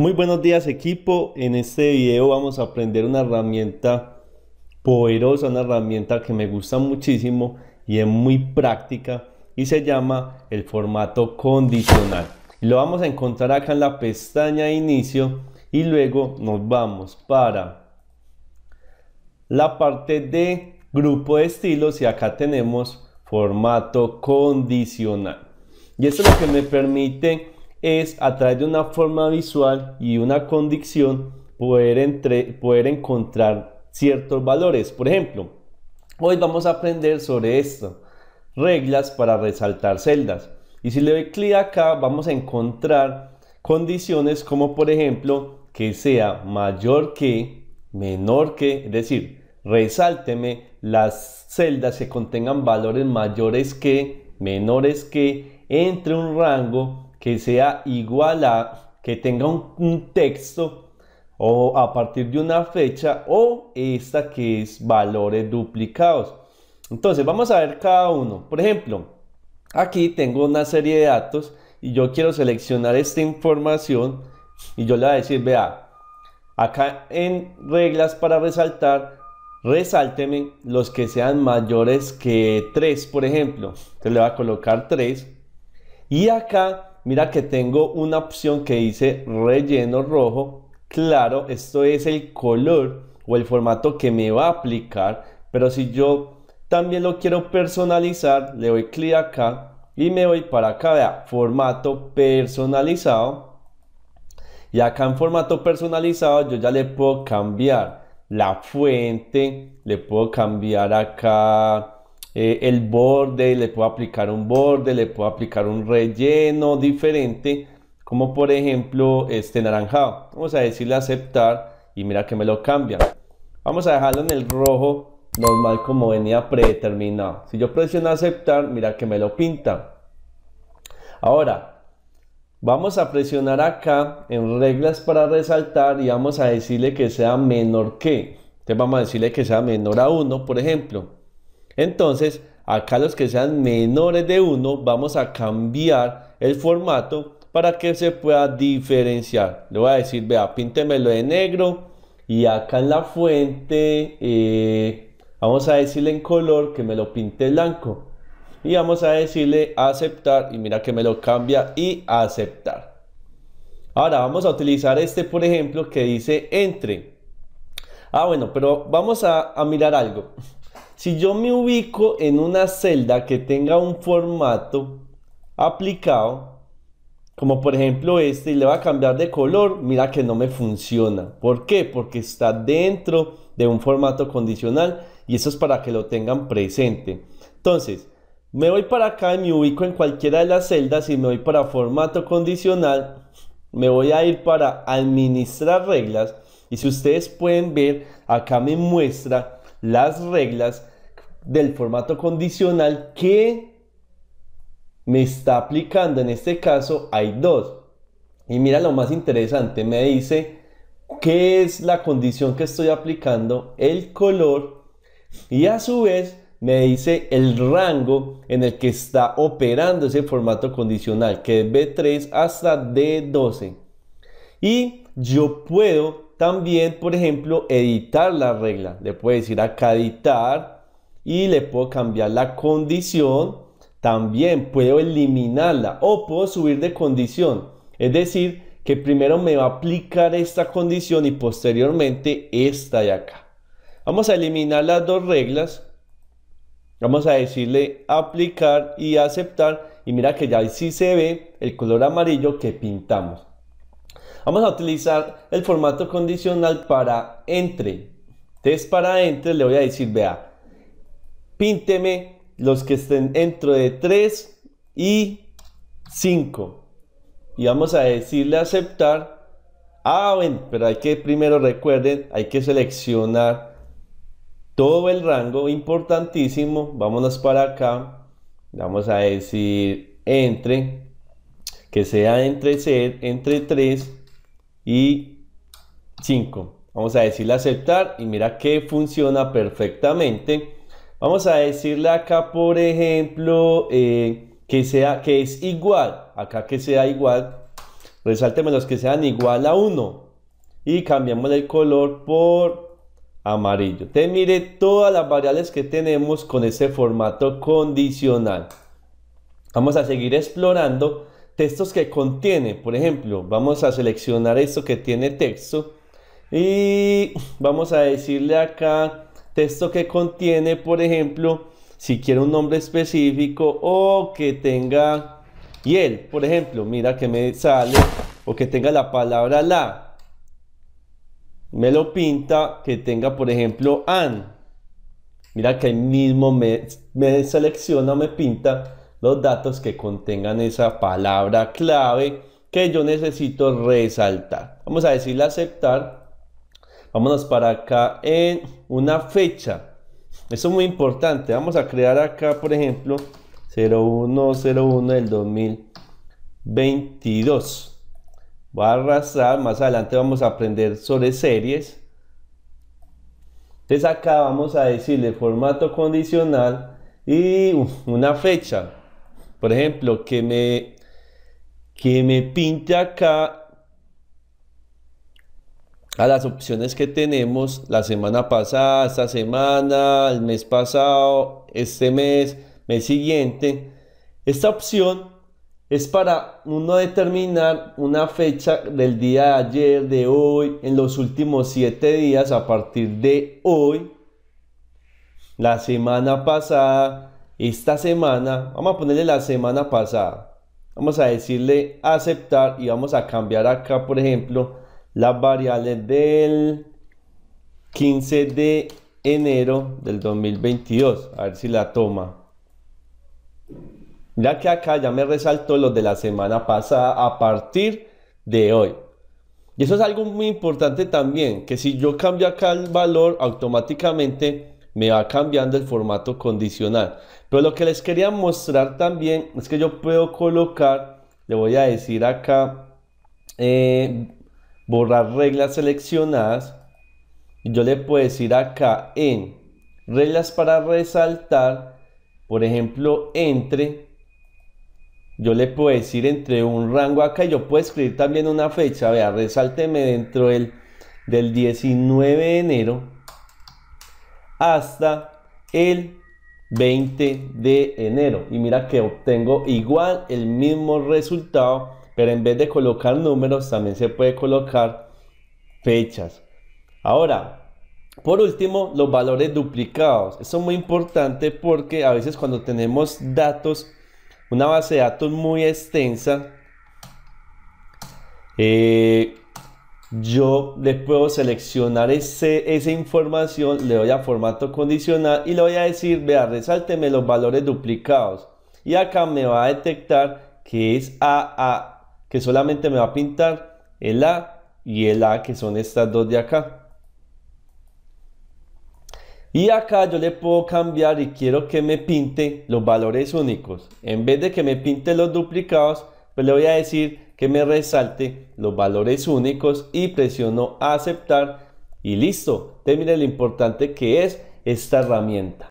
Muy buenos días equipo, en este video vamos a aprender una herramienta poderosa, una herramienta que me gusta muchísimo y es muy práctica y se llama el formato condicional. Lo vamos a encontrar acá en la pestaña de inicio y luego nos vamos para la parte de grupo de estilos y acá tenemos formato condicional. Y esto es lo que me permite es a través de una forma visual y una condición poder, entre, poder encontrar ciertos valores. Por ejemplo, hoy vamos a aprender sobre esto, reglas para resaltar celdas. Y si le doy clic acá vamos a encontrar condiciones como por ejemplo que sea mayor que, menor que, es decir, resálteme las celdas que contengan valores mayores que, menores que, entre un rango que sea igual a, que tenga un, texto o a partir de una fecha o esta que es valores duplicados. Entonces vamos a ver cada uno. Por ejemplo, aquí tengo una serie de datos y yo quiero seleccionar esta información y yo le voy a decir, vea, acá en reglas para resaltar, resálteme los que sean mayores que 3, por ejemplo. Entonces le voy a colocar 3 y acá mira que tengo una opción que dice relleno rojo. Claro, esto es el color o el formato que me va a aplicar, pero si yo también lo quiero personalizar, le doy clic acá y me voy para acá, vea, formato personalizado. Y acá en formato personalizado yo ya le puedo cambiar la fuente, le puedo cambiar acá eh, el borde, le puedo aplicar un borde, le puedo aplicar un relleno diferente, como por ejemplo este naranjado. Vamos a decirle aceptar y mira que me lo cambia. Vamos a dejarlo en el rojo normal como venía predeterminado. Si yo presiono aceptar, mira que me lo pinta. Ahora, Vamos a presionar acá en reglas para resaltar y vamos a decirle que sea menor que. Entonces vamos a decirle que sea menor a 1, por ejemplo. Entonces, acá los que sean menores de 1, vamos a cambiar el formato para que se pueda diferenciar. Le voy a decir, vea, píntemelo de negro y acá en la fuente eh, vamos a decirle en color que me lo pinte blanco. Y vamos a decirle aceptar y mira que me lo cambia y aceptar. Ahora vamos a utilizar este, por ejemplo, que dice entre. Ah, bueno, pero vamos a mirar algo. Si yo me ubico en una celda que tenga un formato aplicado, como por ejemplo este, y le va a cambiar de color, mira que no me funciona. ¿Por qué? Porque está dentro de un formato condicional y eso es para que lo tengan presente. Entonces, me voy para acá y me ubico en cualquiera de las celdas y me voy para formato condicional, me voy a ir para administrar reglas y si ustedes pueden ver, acá me muestra las reglas del formato condicional que me está aplicando. En este caso hay dos. Y mira lo más interesante, me dice qué es la condición que estoy aplicando, el color y a su vez me dice el rango en el que está operando ese formato condicional, que es B3 hasta D12. Y yo puedo también, por ejemplo, editar la regla. Le puedo decir acá editar y le puedo cambiar la condición. También puedo eliminarla o puedo subir de condición. Es decir, que primero me va a aplicar esta condición y posteriormente esta de acá. Vamos a eliminar las dos reglas. Vamos a decirle aplicar y aceptar. Y mira que ya ahí sí se ve el color amarillo que pintamos. Vamos a utilizar el formato condicional para entre. Entonces para entre le voy a decir, vea, pínteme los que estén dentro de 3 y 5. Y vamos a decirle aceptar. Ah, bueno, pero hay que primero recuerden, hay que seleccionar todo el rango, importantísimo. Vámonos para acá. Vamos a decir entre, que sea entre, entre 3 y 5. Vamos a decirle aceptar y mira que funciona perfectamente. Vamos a decirle acá, por ejemplo, eh, que, sea, que es igual. Acá que sea igual. Resálteme los que sean igual a 1. Y cambiamos el color por amarillo. Te mire todas las variables que tenemos con ese formato condicional. Vamos a seguir explorando textos que contiene. Por ejemplo, vamos a seleccionar esto que tiene texto y vamos a decirle acá texto que contiene, por ejemplo, si quiero un nombre específico o que tenga y él, por ejemplo, mira que me sale o que tenga la palabra la. Me lo pinta que tenga, por ejemplo, an. Mira que ahí mismo me, me selecciona, me pinta los datos que contengan esa palabra clave que yo necesito resaltar. Vamos a decirle aceptar. Vámonos para acá en una fecha. Eso es muy importante. Vamos a crear acá, por ejemplo, 0101 del 2022. Voy a arrastrar. Más adelante vamos a aprender sobre series. Entonces acá vamos a decirle formato condicional y una fecha. Por ejemplo, que me, que me pinte acá a las opciones que tenemos la semana pasada, esta semana, el mes pasado, este mes, mes siguiente. Esta opción es para uno determinar una fecha del día de ayer, de hoy, en los últimos siete días a partir de hoy, la semana pasada, esta semana, vamos a ponerle la semana pasada, vamos a decirle aceptar y vamos a cambiar acá, por ejemplo, las variables del 15 de enero del 2022. A ver si la toma. Mira que acá ya me resaltó los de la semana pasada a partir de hoy. Y eso es algo muy importante también, que si yo cambio acá el valor, automáticamente me va cambiando el formato condicional. Pero lo que les quería mostrar también es que yo puedo colocar, le voy a decir acá, eh, borrar reglas seleccionadas. Yo le puedo decir acá en reglas para resaltar, por ejemplo, entre. Yo le puedo decir entre un rango acá yo puedo escribir también una fecha. Vea, resálteme dentro del, del 19 de enero hasta el 20 de enero. Y mira que obtengo igual el mismo resultado, pero en vez de colocar números también se puede colocar fechas. Ahora, por último, los valores duplicados. eso es muy importante porque a veces cuando tenemos datos, una base de datos muy extensa, eh, yo le puedo seleccionar ese, esa información, le doy a formato condicional y le voy a decir, vea, resálteme los valores duplicados. Y acá me va a detectar que es AA, que solamente me va a pintar el A y el A, que son estas dos de acá. Y acá yo le puedo cambiar y quiero que me pinte los valores únicos. En vez de que me pinte los duplicados, pues le voy a decir que me resalte los valores únicos y presiono aceptar y listo. Te lo importante que es esta herramienta.